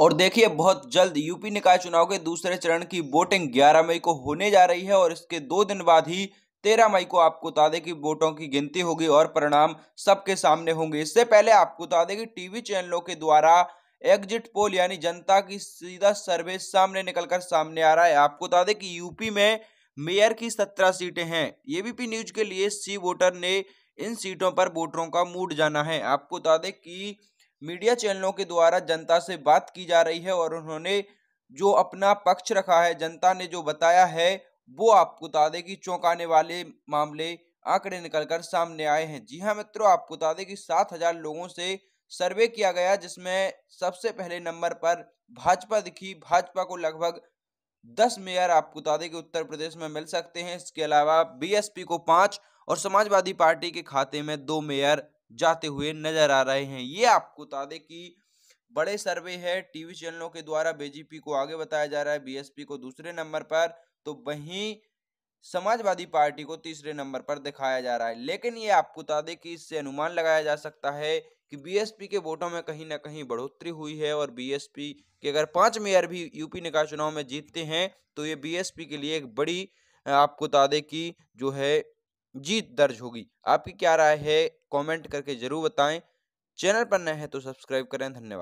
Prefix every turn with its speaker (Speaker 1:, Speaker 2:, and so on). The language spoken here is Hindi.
Speaker 1: और देखिए बहुत जल्द यूपी निकाय चुनाव के दूसरे चरण की वोटिंग 11 मई को होने जा रही है और इसके दो दिन बाद ही 13 मई को आपको बता दें कि वोटों की गिनती होगी और परिणाम सबके सामने होंगे इससे पहले आपको बता दें कि टीवी चैनलों के द्वारा एग्जिट पोल यानी जनता की सीधा सर्वे सामने निकलकर सामने आ रहा है आपको बता दें कि यूपी में मेयर की सत्रह सीटें हैं एबीपी न्यूज के लिए सी वोटर ने इन सीटों पर वोटरों का मूड जाना है आपको बता दें कि मीडिया चैनलों के द्वारा जनता से बात की जा रही है और उन्होंने जो अपना पक्ष रखा है जनता ने जो बताया है वो आपको बता दें कि चौंकाने वाले मामले आंकड़े निकलकर सामने आए हैं जी हां मित्रों आपको बता दें कि सात हजार लोगों से सर्वे किया गया जिसमें सबसे पहले नंबर पर भाजपा दिखी भाजपा को लगभग दस मेयर आपको बता दें कि उत्तर प्रदेश में मिल सकते हैं इसके अलावा बीएसपी को पांच और समाजवादी पार्टी के खाते में दो मेयर जाते हुए नजर आ रहे हैं ये आपको बता दें कि बड़े सर्वे है टीवी चैनलों के द्वारा बीजेपी को आगे बताया जा रहा है बीएसपी को दूसरे नंबर पर तो वहीं समाजवादी पार्टी को तीसरे नंबर पर दिखाया जा रहा है लेकिन ये आपको बता दें कि इससे अनुमान लगाया जा सकता है कि बीएसपी के वोटों में कहीं ना कहीं बढ़ोतरी हुई है और बीएसपी के अगर पांच मेयर भी यूपी निकाय चुनाव में जीतते हैं तो ये बीएसपी के लिए एक बड़ी आपको बता दें कि जो है जीत दर्ज होगी आपकी क्या राय है कमेंट करके जरूर बताएं चैनल पर नए हैं तो सब्सक्राइब करें धन्यवाद